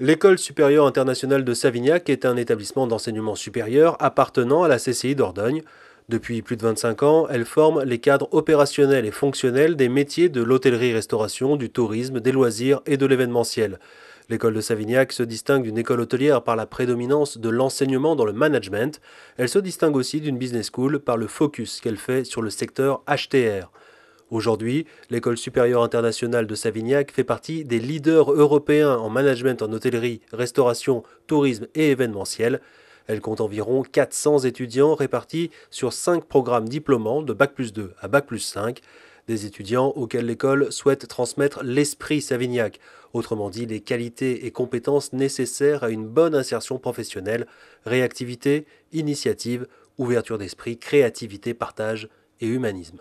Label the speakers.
Speaker 1: L'École supérieure internationale de Savignac est un établissement d'enseignement supérieur appartenant à la CCI d'Ordogne. Depuis plus de 25 ans, elle forme les cadres opérationnels et fonctionnels des métiers de l'hôtellerie-restauration, du tourisme, des loisirs et de l'événementiel. L'école de Savignac se distingue d'une école hôtelière par la prédominance de l'enseignement dans le management. Elle se distingue aussi d'une business school par le focus qu'elle fait sur le secteur HTR. Aujourd'hui, l'École supérieure internationale de Savignac fait partie des leaders européens en management en hôtellerie, restauration, tourisme et événementiel. Elle compte environ 400 étudiants répartis sur 5 programmes diplômants de Bac plus 2 à Bac plus 5, des étudiants auxquels l'école souhaite transmettre l'esprit Savignac, autrement dit les qualités et compétences nécessaires à une bonne insertion professionnelle, réactivité, initiative, ouverture d'esprit, créativité, partage et humanisme.